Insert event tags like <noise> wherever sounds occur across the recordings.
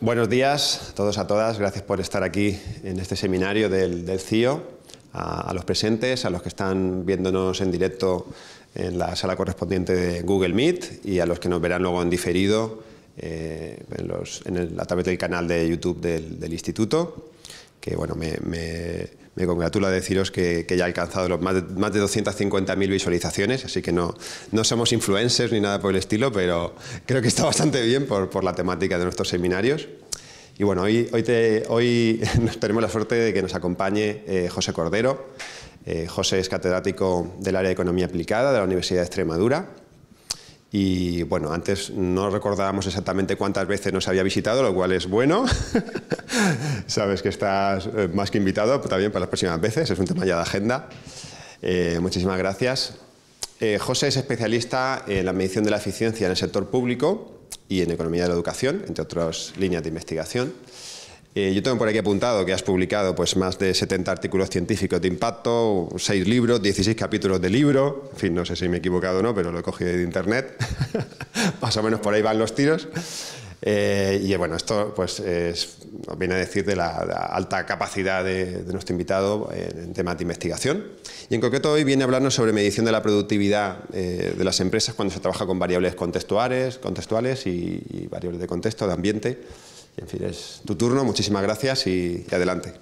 buenos días a todos a todas. Gracias por estar aquí en este seminario del, CIO. A, los presentes, a los que están viéndonos en directo en la sala correspondiente de Google Meet y a los que nos verán luego en diferido eh, en los, en el, a través del canal de YouTube del Instituto que bueno, me, me, me congratula deciros que, ya ha alcanzado los más de, 250.000 visualizaciones, así que no, no somos influencers ni nada por el estilo, pero creo que está bastante bien por, la temática de nuestros seminarios. Y bueno, hoy, hoy, te, hoy <laughs> nos tenemos la suerte de que nos acompañe eh, José Cordero. Eh, José es catedrático del área de Economía Aplicada de la Universidad de Extremadura y bueno, antes no recordábamos exactamente cuántas veces nos había visitado, lo cual es bueno. <laughs> Sabes que estás eh, más que invitado pues, también para las próximas veces, es un tema ya de agenda. Eh, muchísimas gracias. Eh, José es especialista en la medición de la eficiencia en el sector público y en economía de la educación, entre otras líneas de investigación. Eh, yo tengo por aquí apuntado que has publicado pues, más de 70 artículos científicos de impacto, 6 libros, 16 capítulos de libro, en fin, no sé si me he equivocado o no, pero lo he cogido de internet, <laughs> más o menos por ahí van los tiros. Eh, y eh, bueno, esto pues viene a decir de la, alta capacidad de, nuestro invitado en, temas de investigación. Y en concreto hoy viene a hablarnos sobre medición de la productividad de las empresas cuando se trabaja con variables contextuales, contextuales y variables de contexto, de ambiente. En fin, es tu turno, muchísimas gracias y, adelante.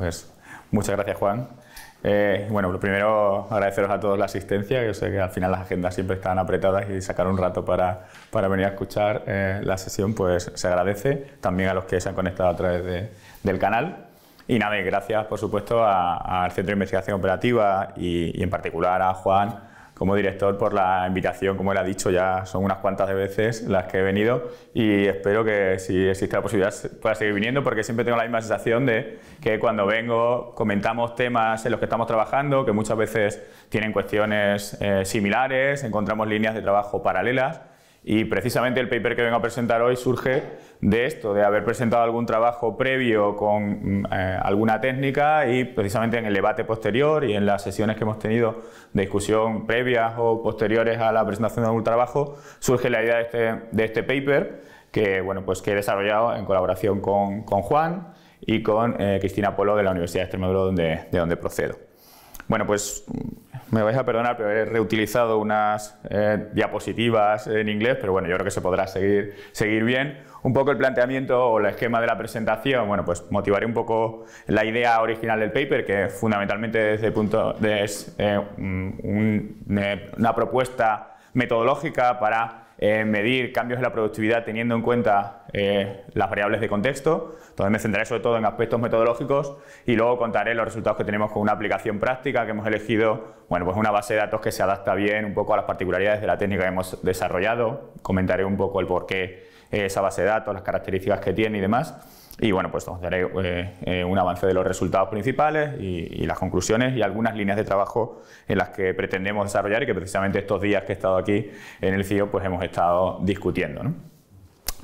pues muchas gracias Juan. Eh, bueno, primero agradeceros a todos la asistencia, yo sé que al final las agendas siempre están apretadas y sacar un rato para, venir a escuchar eh, la sesión, pues se agradece. También a los que se han conectado a través del canal. Y nada, gracias por supuesto al Centro de Investigación Operativa y en particular a Juan como director por la invitación, como él ha dicho, ya son unas cuantas de veces las que he venido y espero que si existe la posibilidad pueda seguir viniendo porque siempre tengo la misma sensación de que cuando vengo comentamos temas en los que estamos trabajando, que muchas veces tienen cuestiones eh, similares, encontramos líneas de trabajo paralelas y precisamente el paper que vengo a presentar hoy surge de esto, de haber presentado algún trabajo previo con mm, eh, alguna técnica y precisamente en el debate posterior y en las sesiones que hemos tenido de discusión previas o posteriores a la presentación de algún trabajo, surge la idea de este, de este paper que, bueno, pues que he desarrollado en colaboración con, Juan y con eh, Cristina Polo de la Universidad de Extremadura, donde, de donde procedo. Bueno, pues me vais a perdonar, pero he reutilizado unas eh, diapositivas en inglés, pero bueno, yo creo que se podrá seguir, seguir bien. Un poco el planteamiento o el esquema de la presentación, bueno, pues motivaré un poco la idea original del paper, que fundamentalmente desde punto de, es eh, eh, una propuesta metodológica para eh, medir cambios en la productividad teniendo en cuenta eh, las variables de contexto. Entonces me centraré sobre todo en aspectos metodológicos y luego contaré los resultados que tenemos con una aplicación práctica que hemos elegido, bueno, pues una base de datos que se adapta bien un poco a las particularidades de la técnica que hemos desarrollado. Comentaré un poco el porqué eh, esa base de datos, las características que tiene y demás. Y bueno, pues os daré eh, eh, un avance de los resultados principales y, las conclusiones y algunas líneas de trabajo en las que pretendemos desarrollar y que precisamente estos días que he estado aquí en el CIO pues hemos estado discutiendo.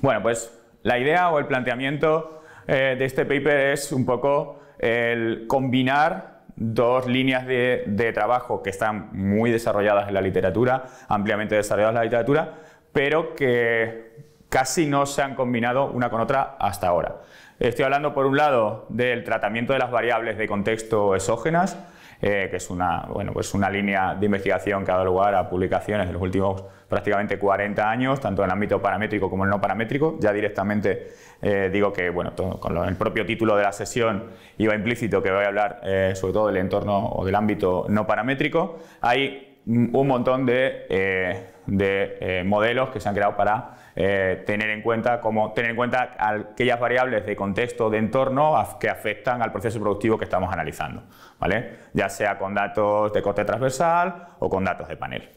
Bueno, pues la idea o el planteamiento eh, de este paper es un poco el combinar dos líneas de, de, trabajo que están muy desarrolladas en la literatura, ampliamente desarrolladas en la literatura, pero que casi no se han combinado una con otra hasta ahora. Estoy hablando, por un lado, del tratamiento de las variables de contexto exógenas, eh, que es una, bueno, pues una línea de investigación que ha dado lugar a publicaciones en los últimos prácticamente 40 años, tanto en el ámbito paramétrico como en el no paramétrico. Ya directamente eh, digo que, bueno, con el propio título de la sesión iba implícito que voy a hablar eh, sobre todo del entorno o del ámbito no paramétrico. Hay un montón de de eh, modelos que se han creado para eh, tener, en cuenta tener en cuenta aquellas variables de contexto, de entorno que afectan al proceso productivo que estamos analizando, ¿vale? ya sea con datos de corte transversal o con datos de panel.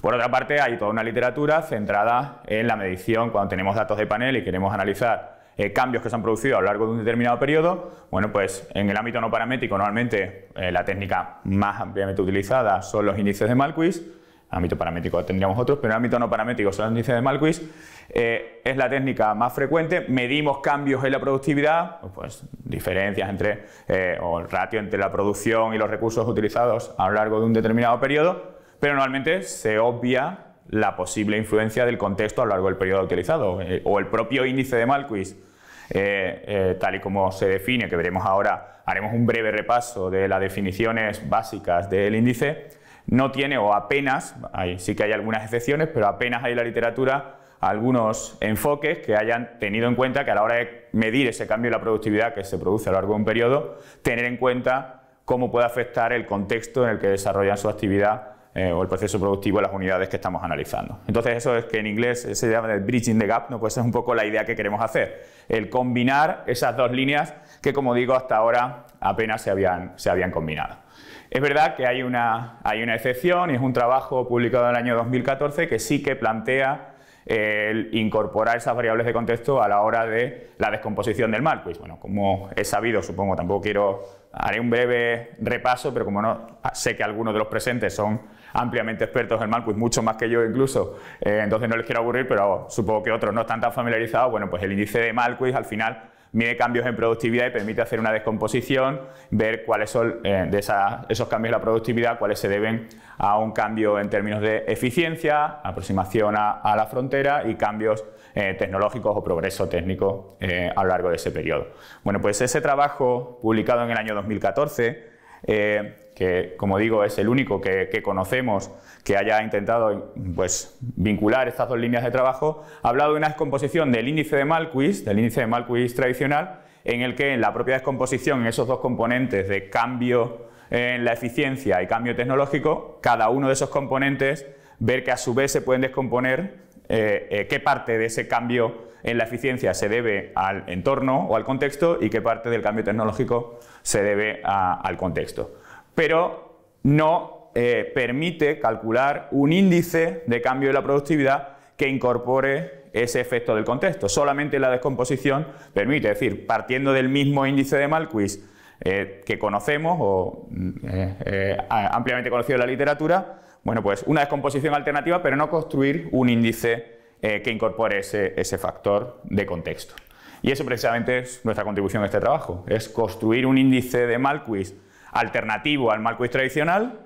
Por otra parte, hay toda una literatura centrada en la medición cuando tenemos datos de panel y queremos analizar eh, cambios que se han producido a lo largo de un determinado periodo, bueno, pues en el ámbito no paramétrico normalmente la técnica más ampliamente utilizada son los índices de Malquist, ámbito paramétrico tendríamos otros, pero en ámbito no paramétrico son los índices de Malquis, eh, es la técnica más frecuente, medimos cambios en la productividad, pues diferencias entre, eh, o el ratio entre la producción y los recursos utilizados a lo largo de un determinado periodo, pero normalmente se obvia la posible influencia del contexto a lo largo del periodo utilizado, eh, o el propio índice de Malquis, tal y como se define, que veremos ahora, haremos un breve repaso de las definiciones básicas del índice, no tiene o apenas, sí que hay algunas excepciones, pero apenas hay en la literatura algunos enfoques que hayan tenido en cuenta que a la hora de medir ese cambio en la productividad que se produce a lo largo de un periodo, tener en cuenta cómo puede afectar el contexto en el que desarrollan su actividad eh, o el proceso productivo de las unidades que estamos analizando. Entonces eso es que en inglés se llama el bridging the gap, ¿no? pues es un poco la idea que queremos hacer, el combinar esas dos líneas que como digo hasta ahora apenas se habían combinado. Es verdad que hay una, hay una excepción y es un trabajo publicado en el año 2014 que sí que plantea eh, el incorporar esas variables de contexto a la hora de la descomposición del Marquis. Pues bueno, como he sabido, supongo, tampoco quiero, haré un breve repaso, pero como no sé que algunos de los presentes son ampliamente expertos en malquiz pues mucho más que yo incluso, eh, entonces no les quiero aburrir, pero supongo que otros no están tan familiarizados, bueno, pues el índice de Malquiz al final mide cambios en productividad y permite hacer una descomposición, ver cuáles son eh, de esos cambios en la productividad, cuáles se deben a un cambio en términos de eficiencia, aproximación a, la frontera y cambios eh, tecnológicos o progreso técnico eh, a lo largo de ese periodo. Bueno, pues ese trabajo publicado en el año 2014 que como digo es el único que, conocemos que haya intentado pues, vincular estas dos líneas de trabajo, ha hablado de una descomposición del índice de Malquis, del índice de Malquis tradicional, en el que en la propia descomposición, en esos dos componentes de cambio en la eficiencia y cambio tecnológico, cada uno de esos componentes, ver que a su vez se pueden descomponer eh, eh, qué parte de ese cambio en la eficiencia se debe al entorno o al contexto y qué parte del cambio tecnológico se debe al contexto pero no eh, permite calcular un índice de cambio de la productividad que incorpore ese efecto del contexto. Solamente la descomposición permite, es decir, partiendo del mismo índice de Malquiz eh, que conocemos o mm, eh, ampliamente conocido en la literatura, bueno, pues una descomposición alternativa, pero no construir un índice que incorpore ese, factor de contexto. Y eso precisamente es nuestra contribución a este trabajo, es construir un índice de Malquis alternativo al marco tradicional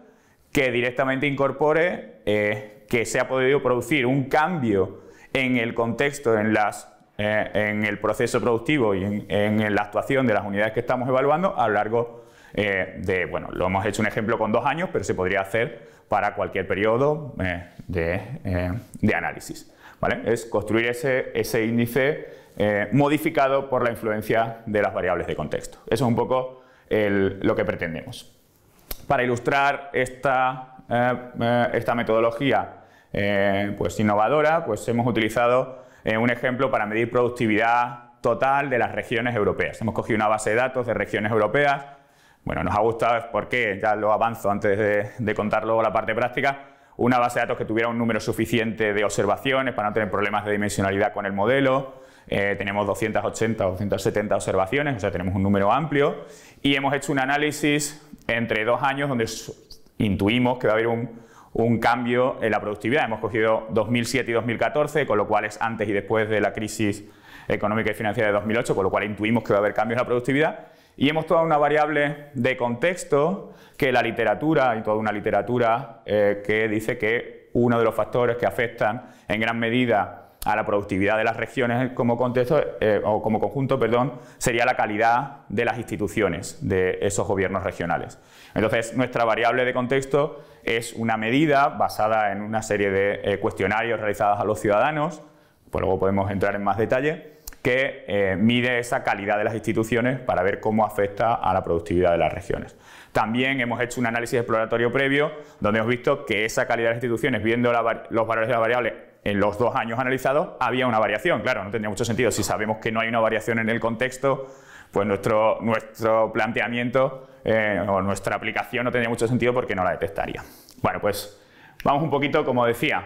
que directamente incorpore eh, que se ha podido producir un cambio en el contexto, en, las, eh, en el proceso productivo y en, la actuación de las unidades que estamos evaluando a lo largo eh, de, bueno, lo hemos hecho un ejemplo con dos años, pero se podría hacer para cualquier periodo de, de, análisis. Es construir ese, ese índice modificado por la influencia de las variables de contexto. Eso es un poco lo que pretendemos. Para ilustrar esta, eh, eh, metodología eh, pues innovadora, pues hemos utilizado un ejemplo para medir productividad total de las regiones europeas. Hemos cogido una base de datos de regiones europeas. Bueno, nos ha gustado, ¿por qué? Ya lo avanzo antes de, de contar luego la parte práctica. Una base de datos que tuviera un número suficiente de observaciones para no tener problemas de dimensionalidad con el modelo, eh, tenemos 280 o 270 observaciones, o sea, tenemos un número amplio, y hemos hecho un análisis entre dos años donde intuimos que va a haber un, cambio en la productividad. Hemos cogido 2007 y 2014, con lo cual es antes y después de la crisis económica y financiera de 2008, con lo cual intuimos que va a haber cambios en la productividad. Y hemos tomado una variable de contexto que la literatura, y toda una literatura eh, que dice que uno de los factores que afectan en gran medida a la productividad de las regiones como contexto eh, o como conjunto, perdón, sería la calidad de las instituciones de esos gobiernos regionales. Entonces, nuestra variable de contexto es una medida basada en una serie de eh, cuestionarios realizados a los ciudadanos, pues luego podemos entrar en más detalle, que eh, mide esa calidad de las instituciones para ver cómo afecta a la productividad de las regiones. También hemos hecho un análisis exploratorio previo donde hemos visto que esa calidad de las instituciones, viendo los valores de las variables en los dos años analizados había una variación. Claro, no tendría mucho sentido. Si sabemos que no hay una variación en el contexto, pues nuestro, nuestro planteamiento eh, o nuestra aplicación no tendría mucho sentido porque no la detectaría. Bueno, pues vamos un poquito, como decía,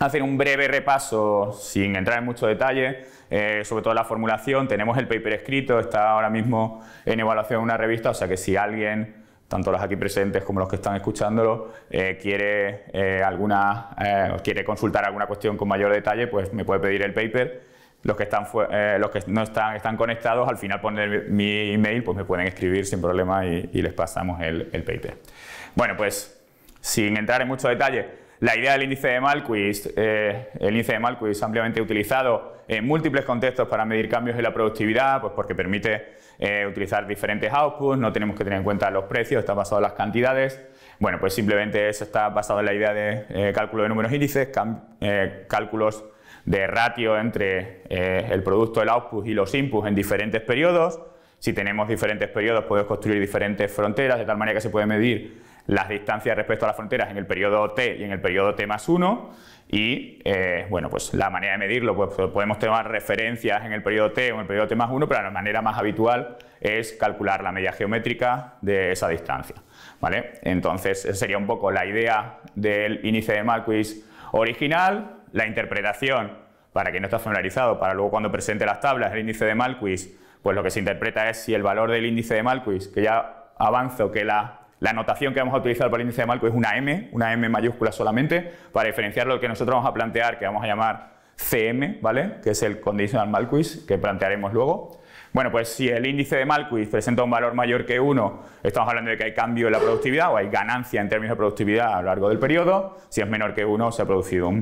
a hacer un breve repaso sin entrar en mucho detalle, eh, sobre todo la formulación. Tenemos el paper escrito, está ahora mismo en evaluación en una revista, o sea que si alguien tanto los aquí presentes como los que están escuchándolo, eh, quiere, eh, alguna, eh, quiere consultar alguna cuestión con mayor detalle, pues me puede pedir el paper. Los que, están, los que no están, están conectados, al final poner mi email, pues me pueden escribir sin problema y, les pasamos el, paper. Bueno, pues sin entrar en mucho detalle, la idea del índice de Malquist, el índice de Malquist ampliamente utilizado en múltiples contextos para medir cambios en la productividad, pues porque permite eh, utilizar diferentes outputs, no tenemos que tener en cuenta los precios, está basado en las cantidades. Bueno, pues simplemente eso está basado en la idea de eh, cálculo de números índices, eh, cálculos de ratio entre el producto, del output y los inputs en diferentes periodos. Si tenemos diferentes periodos, podemos construir diferentes fronteras, de tal manera que se puede medir las distancias respecto a las fronteras en el periodo t y en el periodo t más 1 y eh, bueno, pues la manera de medirlo, pues, pues podemos tomar referencias en el periodo t o en el periodo t más 1, pero la manera más habitual es calcular la media geométrica de esa distancia. ¿vale? Entonces, sería un poco la idea del índice de Marquis original, la interpretación, para que no está familiarizado, para luego cuando presente las tablas el índice de Malquis, pues lo que se interpreta es si el valor del índice de Malquis, que ya avanzo que la la notación que vamos a utilizar para el índice de Malquiz es una M, una M mayúscula solamente, para diferenciar lo que nosotros vamos a plantear, que vamos a llamar CM, ¿vale? Que es el condicional Malquiz que plantearemos luego. Bueno, pues si el índice de Malquiz presenta un valor mayor que 1, estamos hablando de que hay cambio en la productividad o hay ganancia en términos de productividad a lo largo del periodo. Si es menor que 1, se ha producido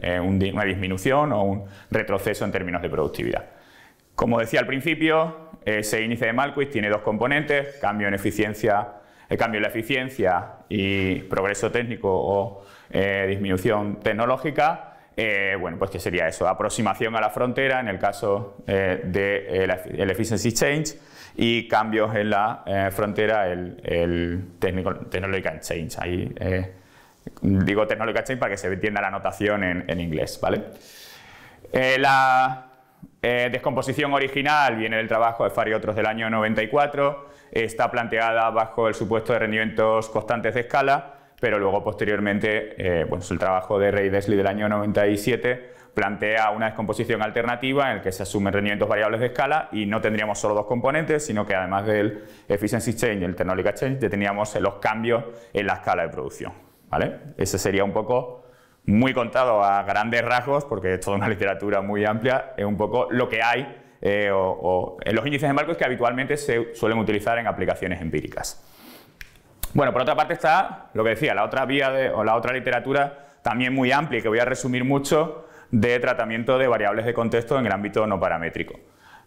eh, una disminución o un retroceso en términos de productividad. Como decía al principio, ese índice de Malquiz tiene dos componentes, cambio en eficiencia en la eficiencia y progreso técnico o eh, disminución tecnológica, eh, bueno, pues que sería eso, aproximación a la frontera en el caso del eh, de, el efficiency change y cambios en la frontera, el, el technological change. Ahí digo technological change para que se entienda la notación en, en inglés, ¿vale? la eh, descomposición original viene del trabajo de Far y otros del año 94, está planteada bajo el supuesto de rendimientos constantes de escala, pero luego posteriormente eh, el trabajo de Ray Desley del año 97 plantea una descomposición alternativa en la que se asumen rendimientos variables de escala y no tendríamos solo dos componentes, sino que además del efficiency change y el technology change teníamos los cambios en la escala de producción. ¿vale? Ese sería un poco muy contado a grandes rasgos, porque es toda una <laughs> literatura muy amplia, es un poco lo que hay eh, o, en eh, los índices de marcos que habitualmente se suelen utilizar en aplicaciones empíricas. Bueno, por otra parte está lo que decía, la otra vía o la otra literatura también muy amplia y que voy a resumir mucho de tratamiento de variables de contexto en el ámbito no paramétrico.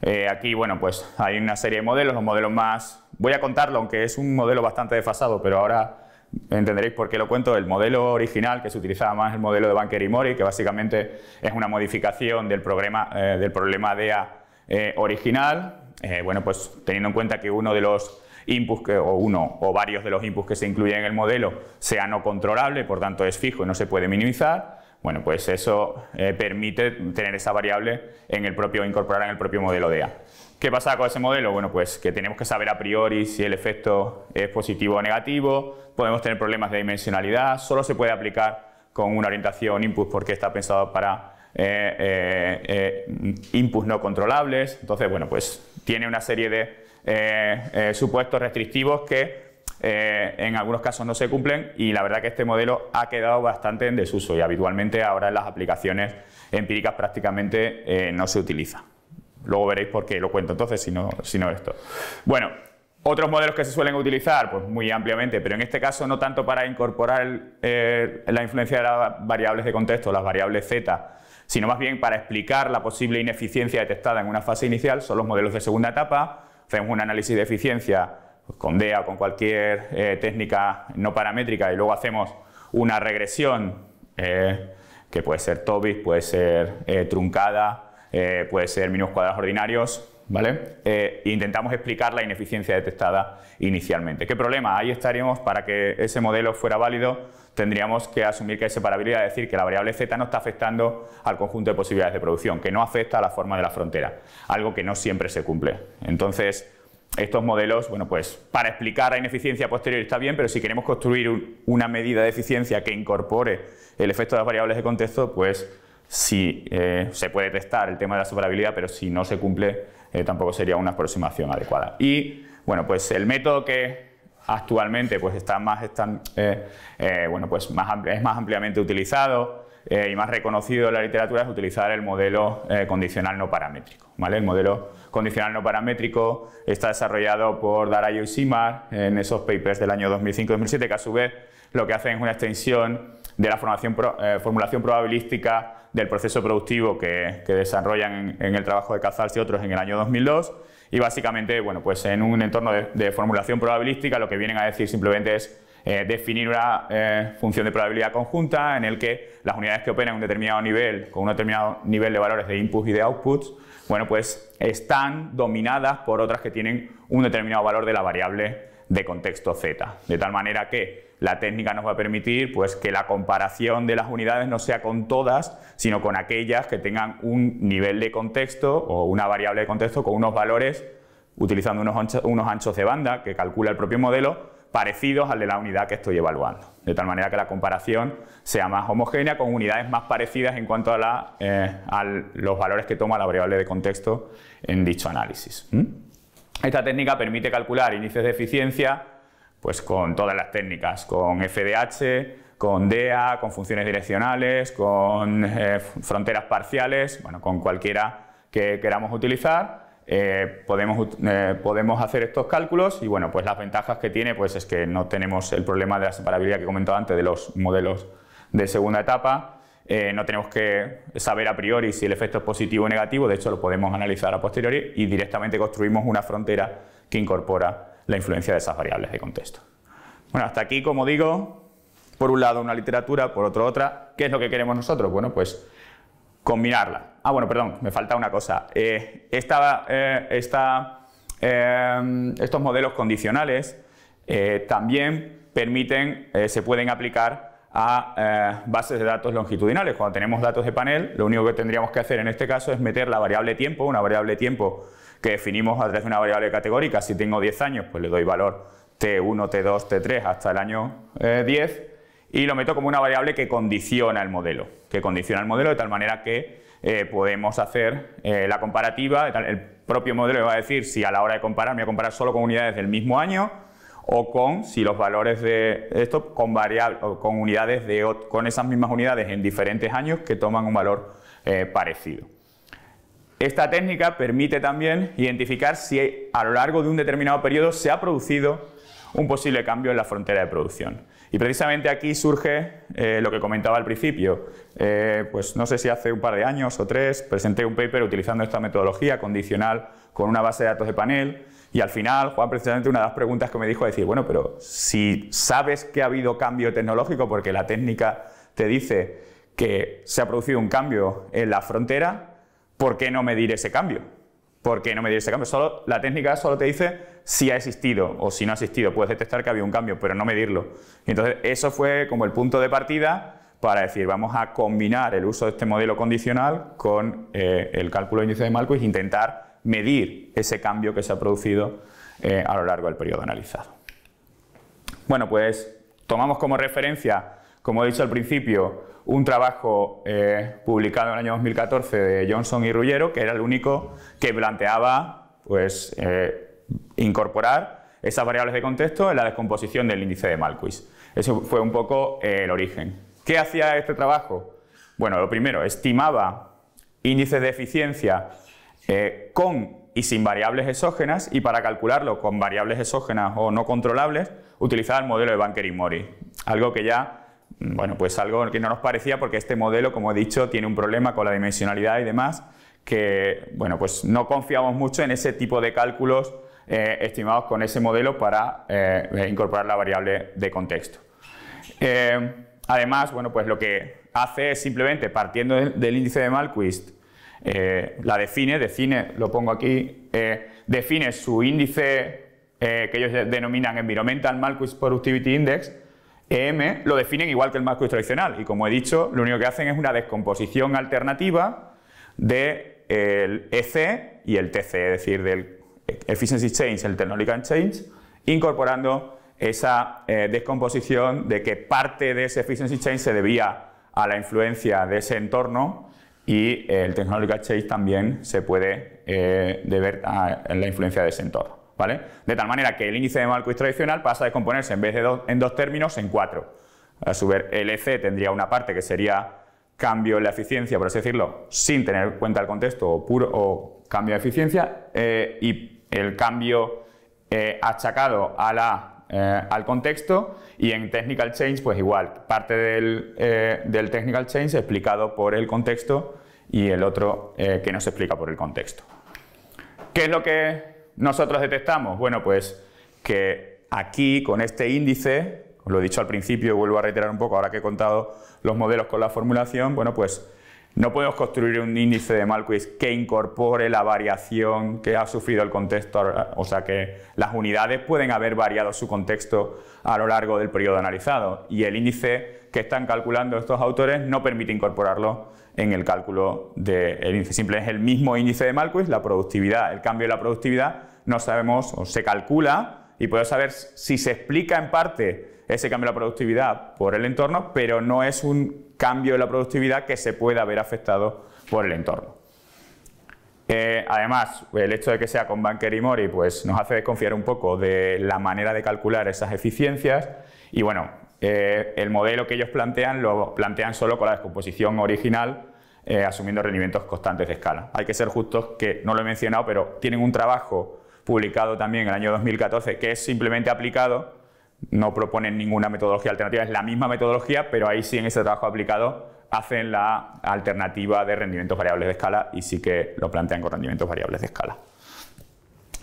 Eh, aquí, bueno, pues hay una serie de modelos, los modelos más... Voy a contarlo, aunque es un modelo bastante desfasado, pero ahora entenderéis por qué lo cuento, el modelo original que se utilizaba más el modelo de Banker y Mori, que básicamente es una modificación del problema, eh, del DEA eh, original, eh, bueno, pues teniendo en cuenta que uno de los inputs, o uno o varios de los inputs que se incluyen en el modelo sea no controlable, por tanto es fijo y no se puede minimizar, bueno, pues eso eh, permite tener esa variable en el propio, incorporar en el propio modelo DEA. ¿Qué pasa con ese modelo? Bueno, pues que tenemos que saber a priori si el efecto es positivo o negativo, podemos tener problemas de dimensionalidad, solo se puede aplicar con una orientación input porque está pensado para eh, eh, eh, inputs no controlables, entonces, bueno, pues tiene una serie de supuestos restrictivos que en algunos casos no se cumplen y la verdad que este modelo ha quedado bastante en desuso y habitualmente ahora en las aplicaciones empíricas prácticamente no se utiliza. Luego veréis por qué lo cuento entonces, si no, esto. Bueno, otros modelos que se suelen utilizar, pues muy ampliamente, pero en este caso no tanto para incorporar eh, la influencia de las variables de contexto, las variables z, sino más bien para explicar la posible ineficiencia detectada en una fase inicial, son los modelos de segunda etapa, hacemos un análisis de eficiencia pues, con DEA o con cualquier eh, técnica no paramétrica y luego hacemos una regresión eh, que puede ser Tobit, puede ser truncada, eh, puede ser mínimos cuadrados ordinarios, ¿vale? Eh, intentamos explicar la ineficiencia detectada inicialmente. ¿Qué problema? Ahí estaríamos, para que ese modelo fuera válido, tendríamos que asumir que hay separabilidad, es decir, que la variable z no está afectando al conjunto de posibilidades de producción, que no afecta a la forma de la frontera, algo que no siempre se cumple. Entonces, estos modelos, bueno, pues para explicar la ineficiencia posterior está bien, pero si queremos construir una medida de eficiencia que incorpore el efecto de las variables de contexto, pues si eh, se puede testar el tema de la superabilidad, pero si no se cumple, eh, tampoco sería una aproximación adecuada. Y bueno, pues el método que actualmente pues está más, eh, pues es más ampliamente utilizado y más reconocido en la literatura es utilizar el modelo condicional no paramétrico, el modelo condicional no paramétrico, está desarrollado por Darayo y Simar en esos papers del año 2005-2007, que a su vez lo que hacen es una extensión de la eh, formulación probabilística del proceso productivo que, desarrollan en, el trabajo de Cazals y otros en el año 2002 y básicamente, bueno, pues en un entorno de, formulación probabilística lo que vienen a decir simplemente es eh, definir una eh, función de probabilidad conjunta en el que las unidades que operan en un determinado nivel, con un determinado nivel de valores de inputs y de outputs, bueno, pues están dominadas por otras que tienen un determinado valor de la variable de contexto z. De tal manera que la técnica nos va a permitir pues, que la comparación de las unidades no sea con todas, sino con aquellas que tengan un nivel de contexto o una variable de contexto con unos valores, utilizando unos, unos anchos de banda que calcula el propio modelo, parecidos al de la unidad que estoy evaluando, de tal manera que la comparación sea más homogénea con unidades más parecidas en cuanto a, eh, los valores que toma la variable de contexto en dicho análisis. Esta técnica permite calcular índices de eficiencia pues con todas las técnicas, con FDH, con DEA, con funciones direccionales, con eh, fronteras parciales, con cualquiera que queramos utilizar eh, podemos, eh, podemos hacer estos cálculos y bueno, pues las ventajas que tiene pues es que no tenemos el problema de la separabilidad que comentado antes de los modelos de segunda etapa, eh, no tenemos que saber a priori si el efecto es positivo o negativo, de hecho lo podemos analizar a posteriori y directamente construimos una frontera que incorpora la influencia de esas variables de contexto. Bueno, hasta aquí, como digo, por un lado una literatura, por otro otra, ¿qué es lo que queremos nosotros? Bueno, pues combinarla. Ah, bueno, perdón, me falta una cosa. Eh, eh, eh, estos modelos condicionales también permiten, se pueden aplicar a bases de datos longitudinales. Cuando tenemos datos de panel, lo único que tendríamos que hacer en este caso es meter la variable tiempo, una variable tiempo que definimos a través de una variable categórica. Si tengo 10 años, pues le doy valor T1, T2, T3 hasta el año 10 y lo meto como una variable que condiciona el modelo, que condiciona el modelo de tal manera que eh, podemos hacer eh, la comparativa, el propio modelo va a decir si a la hora de comparar me voy a comparar solo con unidades del mismo año o con si los valores de esto con unidades con esas mismas unidades en diferentes años que toman un valor eh, parecido. Esta técnica permite también identificar si a lo largo de un determinado periodo se ha producido un posible cambio en la frontera de producción. Y precisamente aquí surge eh, lo que comentaba al principio. Eh, pues no sé si hace un par de años o tres presenté un paper utilizando esta metodología condicional con una base de datos de panel y al final Juan precisamente una de las preguntas que me dijo es decir, bueno, pero si sabes que ha habido cambio tecnológico porque la técnica te dice que se ha producido un cambio en la frontera, ¿por qué no medir ese cambio? ¿Por qué no medir ese cambio. Solo, la técnica solo te dice si ha existido o si no ha existido. Puedes detectar que había un cambio, pero no medirlo. entonces, eso fue como el punto de partida para decir, vamos a combinar el uso de este modelo condicional con eh, el cálculo de índice de Malcolm e intentar medir ese cambio que se ha producido eh, a lo largo del periodo analizado. Bueno, pues tomamos como referencia, como he dicho al principio, un trabajo eh, publicado en el año 2014 de Johnson y Rullero, que era el único que planteaba pues, eh, incorporar esas variables de contexto en la descomposición del índice de Malquis. Ese fue un poco eh, el origen. ¿Qué hacía este trabajo? Bueno, lo primero, estimaba índices de eficiencia con y sin variables exógenas y para calcularlo con variables exógenas o no controlables utilizaba el modelo de Banker y Mori, algo que ya bueno, pues algo que no nos parecía porque este modelo, como he dicho, tiene un problema con la dimensionalidad y demás, que, bueno, pues no confiamos mucho en ese tipo de cálculos eh, estimados con ese modelo para eh, incorporar la variable de contexto. Eh, además, bueno, pues lo que hace es simplemente, partiendo del, índice de Malquist, la define, define, lo pongo aquí, define su índice que ellos denominan Environmental Malquist Productivity Index, EM lo definen igual que el marco tradicional y como he dicho, lo único que hacen es una descomposición alternativa de el EC y el TC, es decir, del Efficiency Change, el Technological Change, incorporando esa eh, descomposición de que parte de ese Efficiency Change se debía a la influencia de ese entorno y el Technological Change también se puede eh, deber a la influencia de ese entorno. De tal manera que el índice de marco tradicional pasa a descomponerse en vez de dos, en dos términos en cuatro. A su vez, el EC tendría una parte que sería cambio en la eficiencia, por así decirlo, sin tener en cuenta el contexto o, puro, o cambio de eficiencia, eh, y el cambio eh, achacado eh, al contexto y en technical change pues igual, parte del, technical change explicado por el contexto y el otro que no se explica por el contexto. ¿Qué es lo que nosotros detectamos, bueno, pues que aquí con este índice, lo he dicho al principio, vuelvo a reiterar un poco ahora que he contado los modelos con la formulación, bueno, pues no podemos construir un índice de Malquis que incorpore la variación que ha sufrido el contexto, o sea que las unidades pueden haber variado su contexto a lo largo del periodo analizado y el índice que están calculando estos autores no permite incorporarlo en el cálculo del índice simple. Es el mismo índice de Malquis, la productividad, el cambio de la productividad, no sabemos o se calcula y puedo saber si se explica en parte ese cambio de la productividad por el entorno, pero no es un cambio de la productividad que se pueda haber afectado por el entorno. Eh, además, el hecho de que sea con Banker y Mori pues, nos hace desconfiar un poco de la manera de calcular esas eficiencias y bueno, eh, el modelo que ellos plantean lo plantean solo con la descomposición original eh, asumiendo rendimientos constantes de escala. Hay que ser justos que no lo he mencionado, pero tienen un trabajo publicado también en el año 2014 que es simplemente aplicado no proponen ninguna metodología alternativa, es la misma metodología, pero ahí sí en ese trabajo aplicado hacen la alternativa de rendimientos variables de escala y sí que lo plantean con rendimientos variables de escala.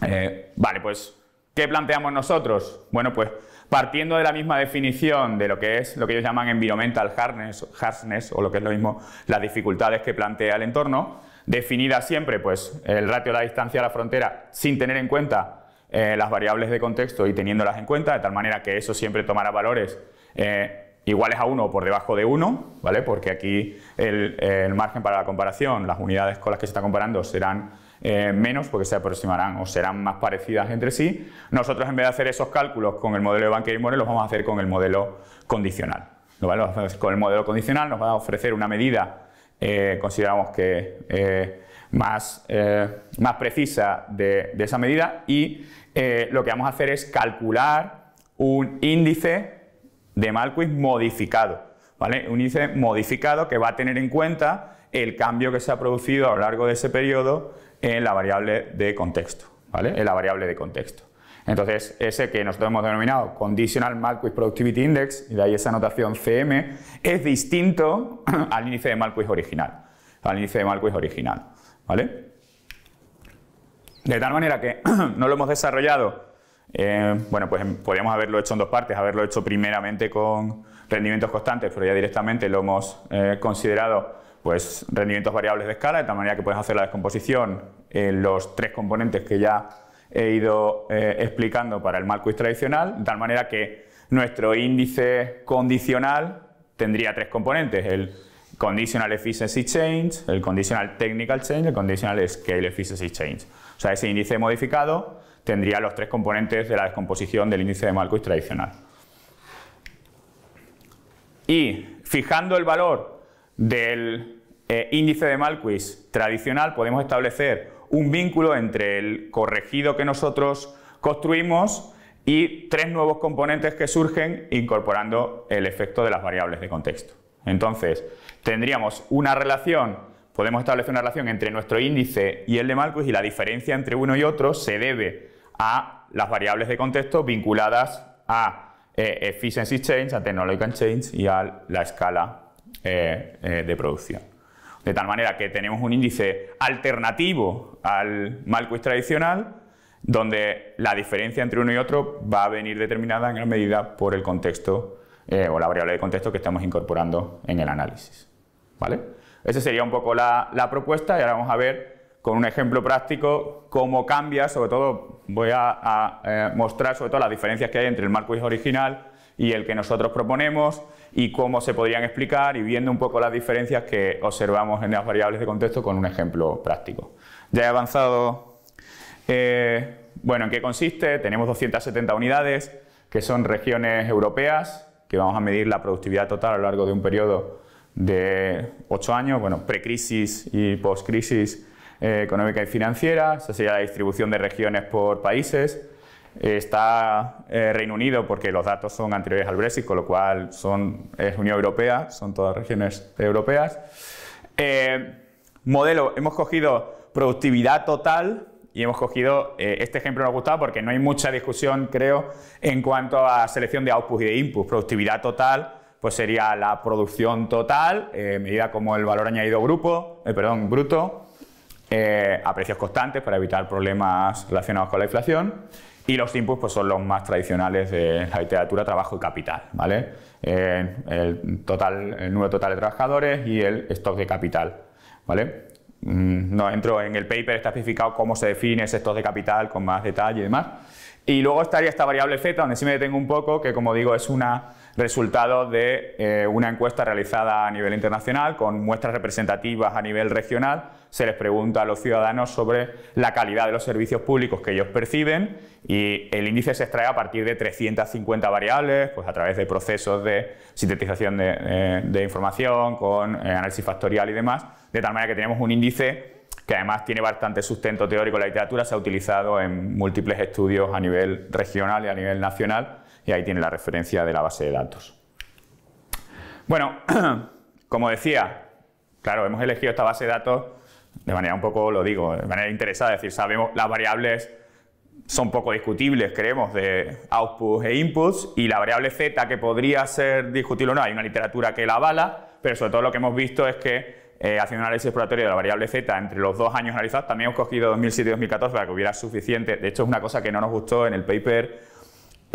Eh, vale, pues, ¿qué planteamos nosotros? Bueno, pues partiendo de la misma definición de lo que es lo que ellos llaman environmental hardness, o lo que es lo mismo las dificultades que plantea el entorno, definida siempre pues el ratio de la distancia a la frontera sin tener en cuenta eh, las variables de contexto y teniéndolas en cuenta, de tal manera que eso siempre tomará valores eh, iguales a 1 o por debajo de 1, ¿vale? porque aquí el, margen para la comparación, las unidades con las que se está comparando serán eh, menos porque se aproximarán o serán más parecidas entre sí. Nosotros en vez de hacer esos cálculos con el modelo de Banker y los vamos a hacer con el modelo condicional. Con el modelo condicional nos va a ofrecer una medida, consideramos que eh, más, precisa de, esa medida y eh, lo que vamos a hacer es calcular un índice de malquiz modificado, ¿vale? Un índice modificado que va a tener en cuenta el cambio que se ha producido a lo largo de ese periodo en la variable de contexto, ¿vale? En la variable de contexto. Entonces, ese que nosotros hemos denominado Conditional Malquiz Productivity Index, y de ahí esa anotación CM, es distinto <clears throat> al índice de malquiz original, al índice de original. ¿Vale? De tal manera que <clears throat> no lo hemos desarrollado, eh, bueno, pues em, podríamos haberlo hecho en dos partes, haberlo hecho primeramente con rendimientos constantes, pero ya directamente lo hemos eh, considerado pues rendimientos variables de escala, de tal manera que puedes hacer la descomposición en los tres componentes que ya he ido eh, explicando para el Marquis tradicional, de tal manera que nuestro índice condicional tendría tres componentes, Conditional Efficiency Change, el Conditional Technical Change, el Conditional Scale Efficiency Change. O sea, ese índice modificado tendría los tres componentes de la descomposición del índice de malquiz tradicional. Y fijando el valor del eh, índice de Malquiz tradicional podemos establecer un vínculo entre el corregido que nosotros construimos y tres nuevos componentes que surgen incorporando el efecto de las variables de contexto. Entonces, tendríamos una relación, podemos establecer una relación entre nuestro índice y el de Malkus y la diferencia entre uno y otro se debe a las variables de contexto vinculadas a eh, efficiency change, a technological change y a la escala eh, eh, de producción. De tal manera que tenemos un índice alternativo al Malquis tradicional, donde la diferencia entre uno y otro va a venir determinada en gran medida por el contexto o la variable de contexto que estamos incorporando en el análisis. ¿vale? Esa sería un poco la, propuesta y ahora vamos a ver con un ejemplo práctico cómo cambia, sobre todo voy a, eh, mostrar sobre todo las diferencias que hay entre el marco original y el que nosotros proponemos y cómo se podrían explicar y viendo un poco las diferencias que observamos en las variables de contexto con un ejemplo práctico. Ya he avanzado, eh, bueno, ¿en qué consiste? Tenemos 270 unidades que son regiones europeas, que vamos a medir la productividad total a lo largo de un periodo de ocho años, bueno, precrisis y post-crisis eh, económica y financiera, esa sería la distribución de regiones por países. Está eh, Reino Unido porque los datos son anteriores al Brexit, con lo cual son, es Unión Europea, son todas regiones europeas. Eh, modelo, hemos cogido productividad total y hemos cogido, este ejemplo nos gustado porque no hay mucha discusión, creo, en cuanto a selección de outputs y de inputs, Productividad total pues sería la producción total, eh, medida como el valor añadido grupo, eh, perdón, bruto, eh, a precios constantes para evitar problemas relacionados con la inflación. Y los inputs pues, son los más tradicionales de la literatura, trabajo y capital, ¿vale? el, total, el número total de trabajadores y el stock de capital, ¿vale? Mm, no entro en el paper, está especificado cómo se define ese stock de capital con más detalle y demás. Y luego estaría esta variable z, donde sí me detengo un poco, que como digo es una resultado de eh, una encuesta realizada a nivel internacional con muestras representativas a nivel regional. Se les pregunta a los ciudadanos sobre la calidad de los servicios públicos que ellos perciben y el índice se extrae a partir de 350 variables, pues a través de procesos de sintetización de, eh, información, con eh, análisis factorial y demás, de tal manera que tenemos un índice que además tiene bastante sustento teórico en la literatura, se ha utilizado en múltiples estudios a nivel regional y a nivel nacional y ahí tiene la referencia de la base de datos. Bueno, <clears throat> como decía, claro, hemos elegido esta base de datos de manera un poco, lo digo, de manera interesada, es decir, sabemos las variables son poco discutibles, creemos, de outputs e inputs, y la variable z que podría ser discutible o no, hay una literatura que la avala, pero sobre todo lo que hemos visto es que eh, haciendo un análisis exploratorio de la variable z entre los dos años analizados, también hemos cogido 2007 y 2014 para que hubiera suficiente, de hecho es una cosa que no nos gustó en el paper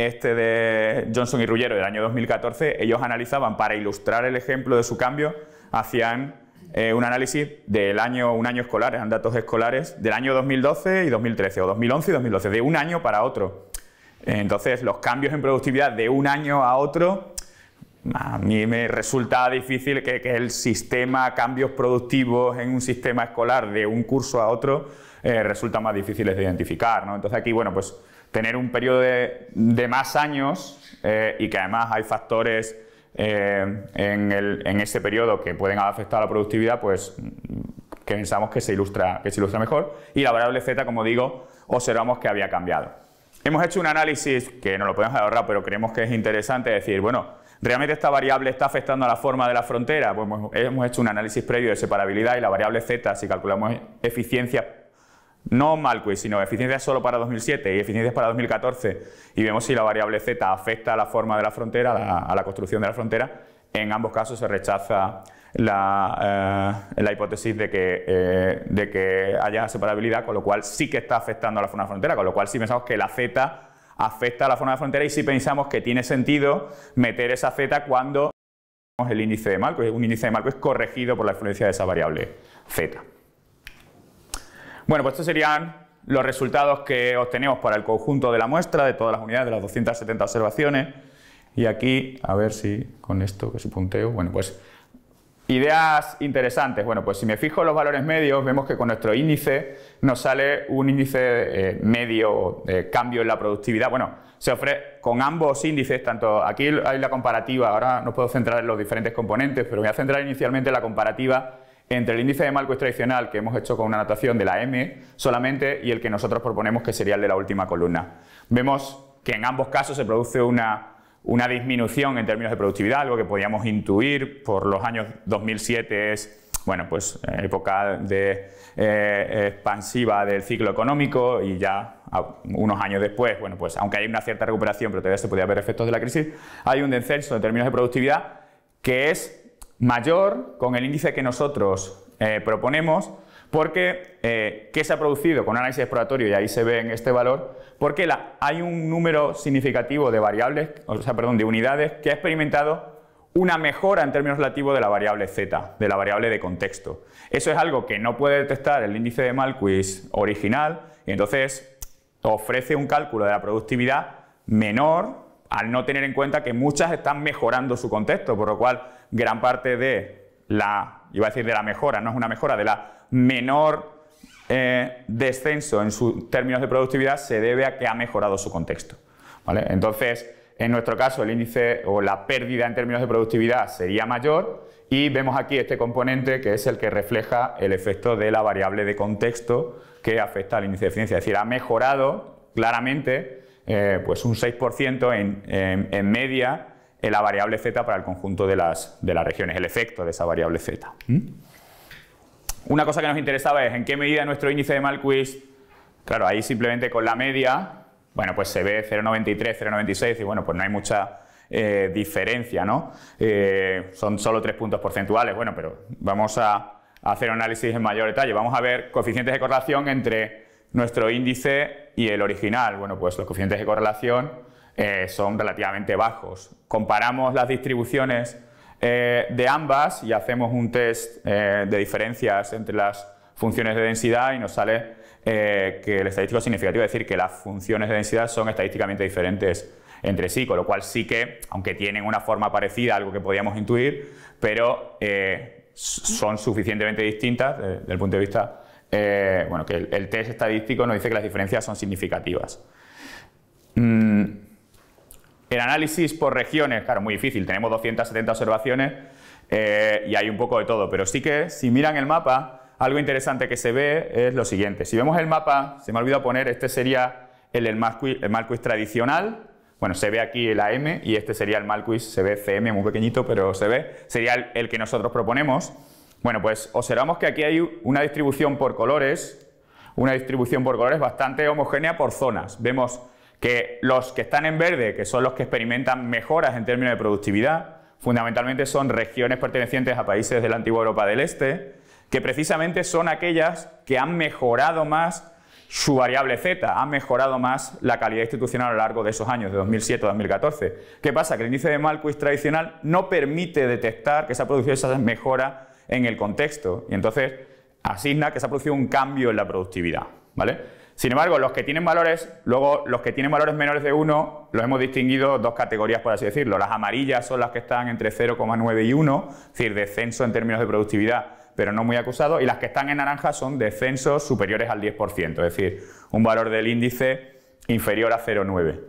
este de Johnson y Rullero del año 2014, ellos analizaban para ilustrar el ejemplo de su cambio, hacían eh, un análisis del año, un año escolar, eran datos escolares del año 2012 y 2013, o 2011 y 2012, de un año para otro. Entonces, los cambios en productividad de un año a otro, a mí me resulta difícil que, el sistema, cambios productivos en un sistema escolar de un curso a otro, eh, resulta más difíciles de identificar. Entonces, aquí, bueno, pues tener un periodo de, más años eh, y que además hay factores eh, en, ese periodo que pueden afectar a la productividad, pues que pensamos que se, ilustra, mejor. Y la variable z, como digo, observamos que había cambiado. Hemos hecho un análisis que no lo podemos ahorrar, pero creemos que es interesante decir, bueno, ¿realmente esta variable está afectando a la forma de la frontera? Pues hemos hecho un análisis previo de separabilidad y la variable z, si calculamos eficiencia no Malquist, sino eficiencia solo para 2007 y eficiencias para 2014, y vemos si la variable z afecta a la forma de la frontera, a la, construcción de la frontera, en ambos casos se rechaza la, eh, hipótesis eh, de que, haya separabilidad, con lo cual sí que está afectando a la forma de la frontera, con lo cual sí pensamos que la z afecta a la forma de la frontera y sí pensamos que tiene sentido meter esa z cuando el índice de es un índice de es corregido por la influencia de esa variable z. Bueno, pues estos serían los resultados que obtenemos para el conjunto de la muestra, de todas las unidades, de las 270 observaciones. Y aquí, a ver si con esto que su punteo, bueno, pues ideas interesantes. Bueno, pues si me fijo en los valores medios, vemos que con nuestro índice nos sale un índice eh, medio de cambio en la productividad. Bueno, se ofrece con ambos índices, tanto aquí hay la comparativa, ahora no puedo centrar en los diferentes componentes, pero me voy a centrar inicialmente en la comparativa entre el índice de Marcos tradicional que hemos hecho con una notación de la M solamente y el que nosotros proponemos que sería el de la última columna. Vemos que en ambos casos se produce una, disminución en términos de productividad, algo que podíamos intuir por los años 2007 es bueno, pues eh, época de, eh, expansiva del ciclo económico y ya unos años después, bueno, pues aunque hay una cierta recuperación, pero todavía se podía ver efectos de la crisis, hay un descenso en términos de productividad que es mayor con el índice que nosotros eh, proponemos, porque eh, ¿qué se ha producido con análisis exploratorio? Y ahí se ve en este valor, porque hay un número significativo de variables, o sea, perdón, de unidades que ha experimentado una mejora en términos relativos de la variable z, de la variable de contexto. Eso es algo que no puede detectar el índice de Malquis original, y entonces ofrece un cálculo de la productividad menor al no tener en cuenta que muchas están mejorando su contexto, por lo cual gran parte de la, iba a decir de la mejora, no es una mejora, de la menor eh, descenso en sus términos de productividad se debe a que ha mejorado su contexto. Entonces, en nuestro caso, el índice o la pérdida en términos de productividad sería mayor y vemos aquí este componente que es el que refleja el efecto de la variable de contexto que afecta al índice de eficiencia. Es decir, ha mejorado claramente eh, pues un 6% en, en media la variable z para el conjunto de las, regiones, el efecto de esa variable z. ¿Mm? Una cosa que nos interesaba es en qué medida nuestro índice de Malquist, claro, ahí simplemente con la media, bueno, pues se ve 0,93, 0,96 y bueno, pues no hay mucha eh, diferencia, ¿no? Eh, son solo tres puntos porcentuales, bueno, pero vamos a, a hacer un análisis en mayor detalle. Vamos a ver coeficientes de correlación entre nuestro índice y el original. Bueno, pues los coeficientes de correlación eh, son relativamente bajos. Comparamos las distribuciones eh, de ambas y hacemos un test eh, de diferencias entre las funciones de densidad y nos sale que el estadístico significativo es decir que las funciones de densidad son estadísticamente diferentes entre sí, con lo cual sí que, aunque tienen una forma parecida, algo que podíamos intuir, pero son suficientemente distintas desde el punto de vista, bueno, que el, test estadístico nos dice que las diferencias son significativas. Mm, el análisis por regiones, claro, muy difícil, tenemos 270 observaciones eh, y hay un poco de todo, pero sí que si miran el mapa, algo interesante que se ve es lo siguiente. Si vemos el mapa, se me ha olvidado poner, este sería el, el, tradicional, bueno, se ve aquí el AM y este sería el Malquis, se ve CM muy pequeñito, pero se ve, sería el, el que nosotros proponemos. Bueno, pues observamos que aquí hay una distribución por colores, una distribución por colores bastante homogénea por zonas. Vemos que los que están en verde, que son los que experimentan mejoras en términos de productividad, fundamentalmente son regiones pertenecientes a países de la antigua Europa del Este, que precisamente son aquellas que han mejorado más su variable Z, han mejorado más la calidad institucional a lo largo de esos años, de 2007 a 2014. ¿Qué pasa? Que el índice de Malquist tradicional no permite detectar que se ha producido esa mejora en el contexto y entonces asigna que se ha producido un cambio en la productividad. ¿vale? Sin embargo, los que tienen valores, luego los que tienen valores menores de 1, los hemos distinguido dos categorías, por así decirlo. Las amarillas son las que están entre 0,9 y 1, es decir, descenso en términos de productividad, pero no muy acusado, y las que están en naranja son descensos superiores al 10%, es decir, un valor del índice inferior a 0,9.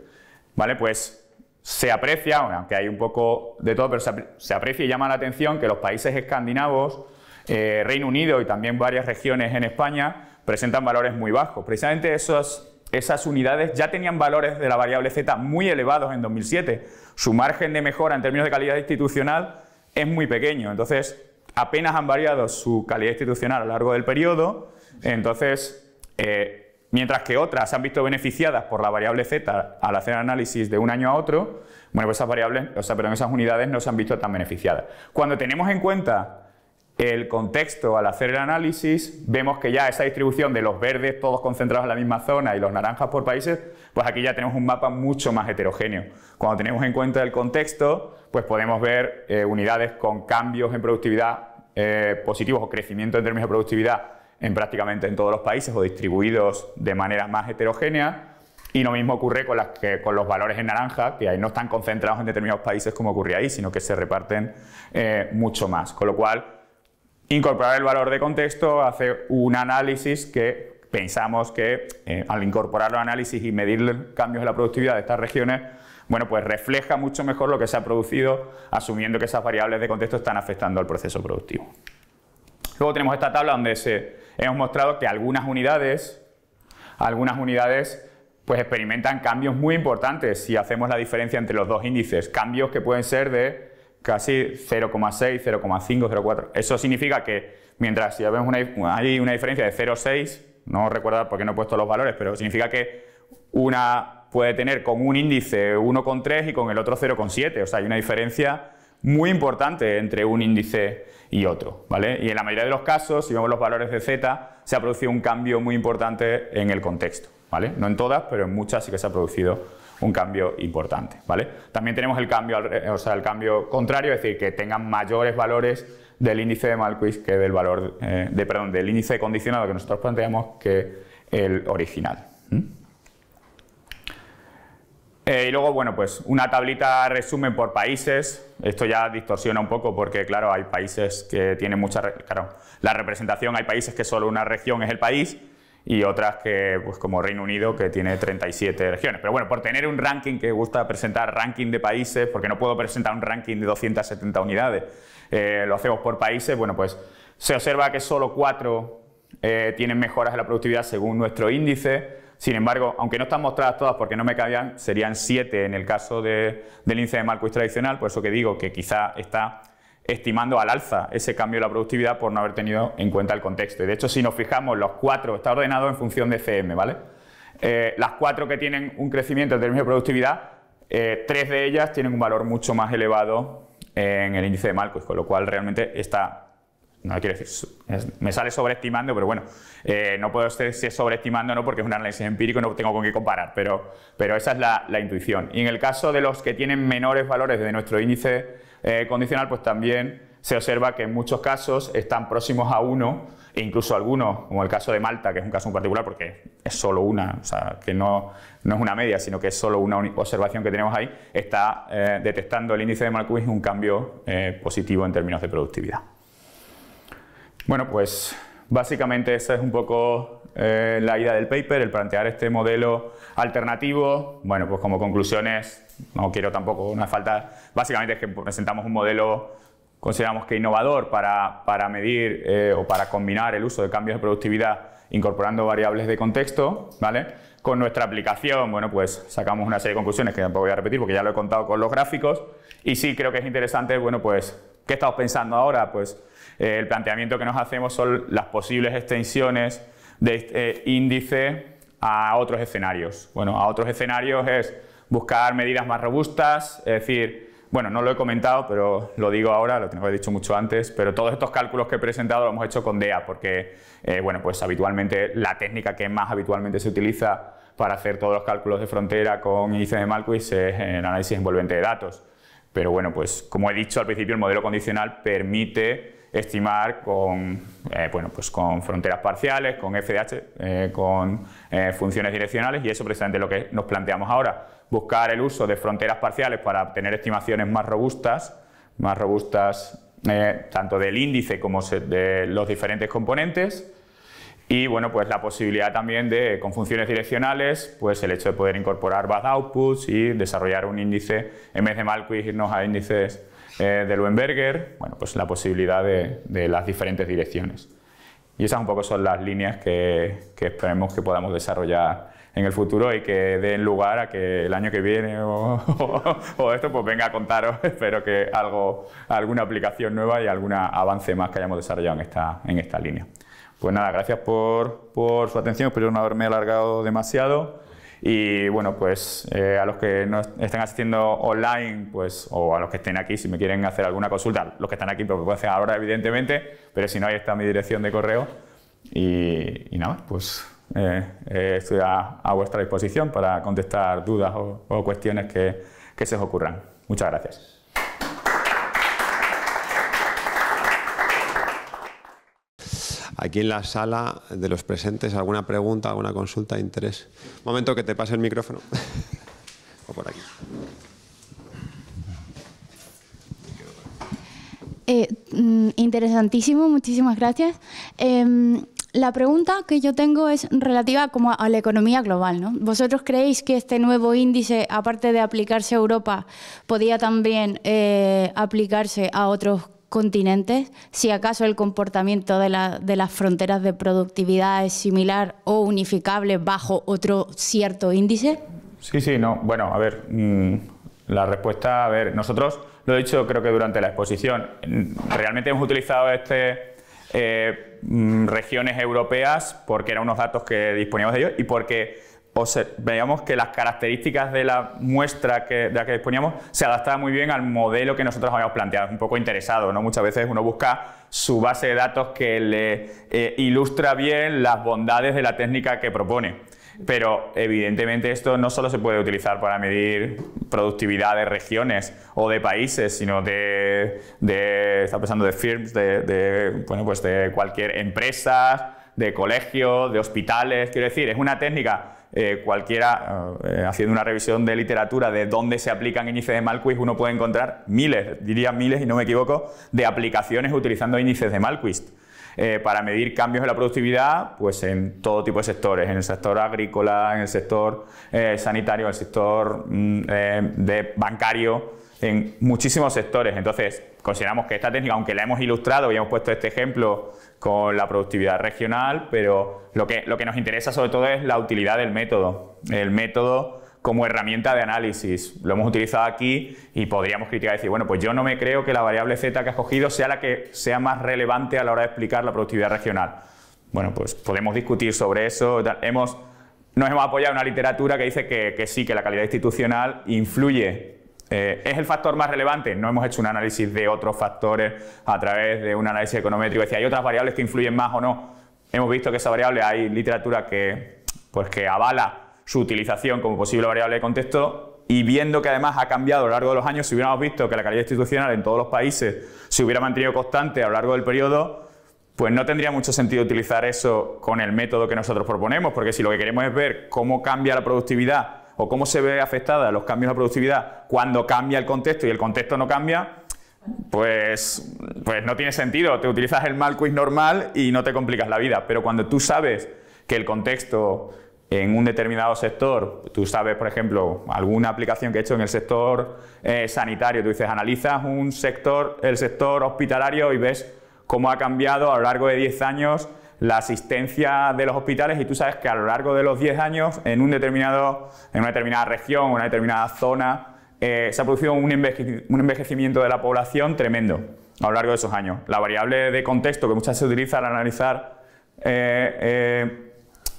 ¿Vale? Pues se aprecia, aunque hay un poco de todo, pero se aprecia y llama la atención que los países escandinavos, eh, Reino Unido y también varias regiones en España, presentan valores muy bajos. Precisamente esas unidades ya tenían valores de la variable Z muy elevados en 2007. Su margen de mejora en términos de calidad institucional es muy pequeño. Entonces, apenas han variado su calidad institucional a lo largo del periodo. Entonces, eh, mientras que otras se han visto beneficiadas por la variable Z al hacer análisis de un año a otro, bueno, pues esas variables, o sea, esas unidades no se han visto tan beneficiadas. Cuando tenemos en cuenta el contexto, al hacer el análisis, vemos que ya esa distribución de los verdes todos concentrados en la misma zona y los naranjas por países, pues aquí ya tenemos un mapa mucho más heterogéneo. Cuando tenemos en cuenta el contexto, pues podemos ver eh, unidades con cambios en productividad eh, positivos o crecimiento en términos de productividad en prácticamente en todos los países o distribuidos de manera más heterogénea. Y lo mismo ocurre con, las que, con los valores en naranja, que ahí no están concentrados en determinados países como ocurría ahí, sino que se reparten eh, mucho más. Con lo cual, incorporar el valor de contexto hace un análisis que pensamos que eh, al incorporar los análisis y medir cambios en la productividad de estas regiones, bueno, pues refleja mucho mejor lo que se ha producido, asumiendo que esas variables de contexto están afectando al proceso productivo. Luego tenemos esta tabla donde hemos mostrado que algunas unidades, algunas unidades pues experimentan cambios muy importantes si hacemos la diferencia entre los dos índices, cambios que pueden ser de casi 0,6, 0,5, 0,4. Eso significa que mientras si vemos hay una diferencia de 0,6, no por porque no he puesto los valores, pero significa que una puede tener con un índice 1,3 y con el otro 0,7. O sea, hay una diferencia muy importante entre un índice y otro. ¿vale? Y en la mayoría de los casos, si vemos los valores de Z, se ha producido un cambio muy importante en el contexto. ¿vale? No en todas, pero en muchas sí que se ha producido un cambio importante. ¿vale? También tenemos el cambio, o sea, el cambio contrario, es decir, que tengan mayores valores del índice de Malquiz que del valor, eh, de, perdón, del índice condicionado que nosotros planteamos que el original. Eh, y luego, bueno, pues una tablita resumen por países. Esto ya distorsiona un poco porque, claro, hay países que tienen mucha... Claro, la representación, hay países que solo una región es el país y otras que, pues como Reino Unido, que tiene 37 regiones. Pero bueno, por tener un ranking que gusta presentar ranking de países, porque no puedo presentar un ranking de 270 unidades, eh, lo hacemos por países, bueno, pues se observa que solo cuatro eh, tienen mejoras en la productividad según nuestro índice. Sin embargo, aunque no están mostradas todas porque no me cabían, serían siete en el caso del índice de Marquis tradicional, por eso que digo que quizá está estimando al alza ese cambio de la productividad por no haber tenido en cuenta el contexto. Y de hecho, si nos fijamos, los cuatro está ordenado en función de CM, ¿vale? Eh, las cuatro que tienen un crecimiento en términos de productividad, eh, tres de ellas tienen un valor mucho más elevado en el índice de marcos con lo cual realmente está, no quiero decir, me sale sobreestimando, pero bueno, eh, no puedo decir si es sobreestimando o no porque es un análisis empírico, y no tengo con qué comparar, pero, pero esa es la, la intuición. Y en el caso de los que tienen menores valores de nuestro índice eh, condicional, pues también se observa que en muchos casos están próximos a uno, e incluso algunos, como el caso de Malta, que es un caso en particular porque es solo una, o sea, que no, no es una media, sino que es solo una observación que tenemos ahí, está eh, detectando el índice de Markowitz un cambio eh, positivo en términos de productividad. Bueno, pues básicamente esa es un poco la idea del paper, el plantear este modelo alternativo. Bueno, pues como conclusiones no quiero tampoco, una falta, básicamente es que presentamos un modelo consideramos que innovador para, medir eh, o para combinar el uso de cambios de productividad incorporando variables de contexto, ¿vale? Con nuestra aplicación, bueno, pues sacamos una serie de conclusiones que tampoco voy a repetir porque ya lo he contado con los gráficos y sí creo que es interesante, bueno, pues, ¿qué estamos pensando ahora? Pues eh, el planteamiento que nos hacemos son las posibles extensiones de este eh, índice a otros escenarios. Bueno, a otros escenarios es buscar medidas más robustas, es decir, bueno, no lo he comentado, pero lo digo ahora, lo tengo dicho mucho antes, pero todos estos cálculos que he presentado los hemos hecho con DEA, porque, eh, bueno, pues habitualmente la técnica que más habitualmente se utiliza para hacer todos los cálculos de frontera con índice de Malquis es el análisis envolvente de datos. Pero bueno, pues como he dicho al principio, el modelo condicional permite estimar con, eh, bueno, pues con fronteras parciales, con FDH, eh, con funciones direccionales y eso precisamente es lo que nos planteamos ahora buscar el uso de fronteras parciales para obtener estimaciones más robustas, más robustas eh, tanto del índice como de los diferentes componentes. Y bueno, pues la posibilidad también de, con funciones direccionales, pues el hecho de poder incorporar bad outputs y desarrollar un índice, en vez de Malquis, irnos a índices eh, de Luenberger, bueno, pues la posibilidad de, las diferentes direcciones. Y esas un poco son las líneas que esperemos que podamos desarrollar en el futuro y que den lugar a que el año que viene o, <laughs> esto pues venga a contaros, <laughs> espero que algo, alguna aplicación nueva y algún avance más que hayamos desarrollado en esta, en esta línea. Pues nada, gracias por, su atención, espero no haberme alargado demasiado. Y bueno, pues eh, a los que no están asistiendo online, pues, o a los que estén aquí, si me quieren hacer alguna consulta, los que están aquí, pues pueden hacer ahora, evidentemente, pero si no, ahí está mi dirección de correo. Y, y nada, pues eh, eh, estoy a, vuestra disposición para contestar dudas o, cuestiones que, se os ocurran. Muchas gracias. aquí en la sala de los presentes alguna pregunta, alguna consulta de interés. Momento que te pase el micrófono. <laughs> por eh, mm, interesantísimo, muchísimas gracias. Em, la pregunta que yo tengo es relativa como a la economía global. ¿no? ¿Vosotros creéis que este nuevo índice, aparte de aplicarse a Europa, podía también eh, aplicarse a otros continentes? Si acaso el comportamiento de, las fronteras de productividad es similar o unificable bajo otro cierto índice? Sí, sí, no. Bueno, a ver, mm, la respuesta, a ver, nosotros lo he dicho creo que durante la exposición, mm, realmente hemos utilizado este... Eh, Mm, regiones europeas, porque eran unos datos que disponíamos de ellos y porque veíamos que las características de la muestra que, de la que disponíamos se adaptaban muy bien al modelo que nosotros habíamos planteado. Es un poco interesado, ¿no? Muchas veces uno busca su base de datos que le eh, ilustra bien las bondades de la técnica que propone. Pero evidentemente esto no solo se puede utilizar para medir productividad de regiones o de países, sino de, está pensando de firms, de, bueno, pues de cualquier empresa, de colegios, de hospitales, quiero decir, es una técnica eh, cualquiera, eh, haciendo una revisión de literatura de dónde se aplican índices de Malquist, uno puede encontrar miles, diría miles y no me equivoco, de aplicaciones utilizando índices de Malquist. Eh, para medir cambios en la productividad pues en todo tipo de sectores, en el sector agrícola, en el sector eh, sanitario, en el sector mm, eh, bancario, en muchísimos sectores. Entonces, consideramos que esta técnica, aunque la hemos ilustrado y hemos puesto este ejemplo con la productividad regional, pero lo que, lo que nos interesa sobre todo es la utilidad del método. El método como herramienta de análisis. Lo hemos utilizado aquí y podríamos criticar y decir, bueno, pues yo no me creo que la variable z que has cogido sea la que sea más relevante a la hora de explicar la productividad regional. Bueno, pues podemos discutir sobre eso. Hemos, nos hemos apoyado en una literatura que dice que, sí, que la calidad institucional influye. Eh, ¿Es el factor más relevante? No hemos hecho un análisis de otros factores a través de un análisis econométrico. Es hay otras variables que influyen más o no. Hemos visto que esa variable hay literatura que, pues que avala su utilización como posible variable de contexto y viendo que además ha cambiado a lo largo de los años, si hubiéramos visto que la calidad institucional en todos los países se hubiera mantenido constante a lo largo del periodo, pues no tendría mucho sentido utilizar eso con el método que nosotros proponemos, porque si lo que queremos es ver cómo cambia la productividad o cómo se ve afectada los cambios de productividad cuando cambia el contexto y el contexto no cambia, pues, pues no tiene sentido. Te utilizas el mal quiz normal y no te complicas la vida. Pero cuando tú sabes que el contexto en un determinado sector, tú sabes, por ejemplo, alguna aplicación que he hecho en el sector eh, sanitario, tú dices, analizas un sector, el sector hospitalario y ves cómo ha cambiado a lo largo de 10 años la asistencia de los hospitales y tú sabes que a lo largo de los 10 años en, un determinado, en una determinada región, una determinada zona, eh, se ha producido un, envejecimiento de la población tremendo a lo largo de esos años. La variable de contexto que muchas se utiliza al analizar eh,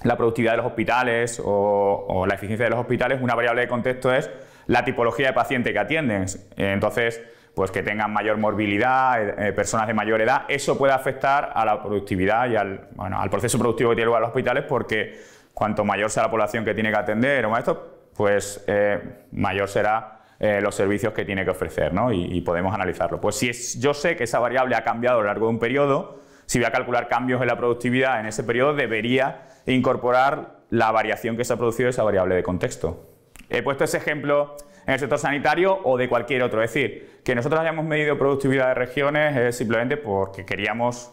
la productividad de los hospitales o, la eficiencia de los hospitales, una variable de contexto es la tipología de paciente que atienden. Entonces, pues que tengan mayor morbilidad, eh, eh, personas de mayor edad, eso puede afectar a la productividad y al, proceso productivo que tiene lugar los hospitales porque cuanto mayor sea la población que tiene que atender o esto, pues eh, mayor será los servicios que tiene que ofrecer ¿no? y, podemos analizarlo. Pues si es, yo sé que esa variable ha cambiado a lo largo de un periodo, si voy a calcular cambios en la productividad en ese periodo, debería incorporar la variación que se ha producido de esa variable de contexto. He puesto ese ejemplo en el sector sanitario o de cualquier otro. Es decir, que nosotros hayamos medido productividad de regiones simplemente porque queríamos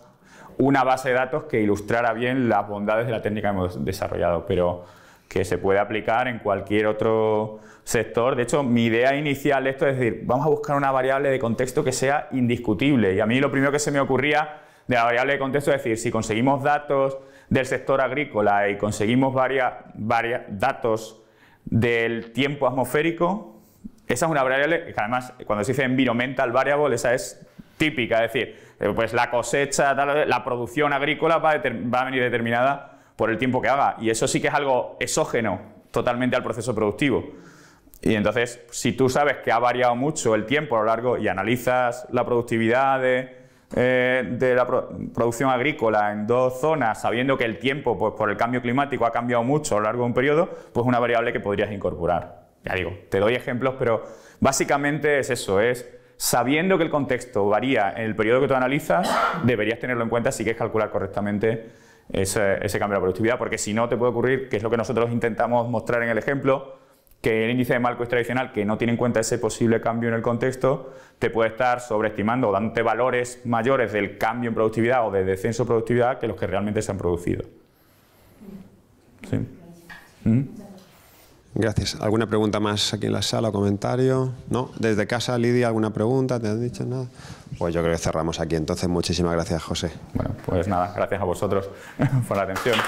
una base de datos que ilustrara bien las bondades de la técnica que hemos desarrollado, pero que se puede aplicar en cualquier otro sector. De hecho, mi idea inicial esto es decir, vamos a buscar una variable de contexto que sea indiscutible. Y a mí lo primero que se me ocurría de la variable de contexto es decir, si conseguimos datos del sector agrícola y conseguimos varios datos del tiempo atmosférico, esa es una variable que además cuando se dice environmental variable, esa es típica, es decir, eh, pues la cosecha, la producción agrícola va a, va a venir determinada por el tiempo que haga y eso sí que es algo exógeno totalmente al proceso productivo. Y entonces, si tú sabes que ha variado mucho el tiempo a lo largo y analizas la productividad de, eh, de la producción agrícola en dos zonas, sabiendo que el tiempo pues, por el cambio climático ha cambiado mucho a lo largo de un periodo, pues una variable que podrías incorporar. Ya digo, te doy ejemplos, pero básicamente es eso, es sabiendo que el contexto varía en el periodo que tú analizas, deberías tenerlo en cuenta si quieres calcular correctamente ese, cambio de productividad, porque si no te puede ocurrir, que es lo que nosotros intentamos mostrar en el ejemplo, que el índice de es tradicional, que no tiene en cuenta ese posible cambio en el contexto, te puede estar sobreestimando o dándote valores mayores del cambio en productividad o de descenso de productividad que los que realmente se han producido. Sí. ¿Mm? Gracias. ¿Alguna pregunta más aquí en la sala o comentario? ¿No? ¿Desde casa, Lidia, alguna pregunta? ¿Te han dicho nada? Pues yo creo que cerramos aquí. Entonces, muchísimas gracias, José. Bueno, pues nada, gracias a vosotros <laughs> por la atención.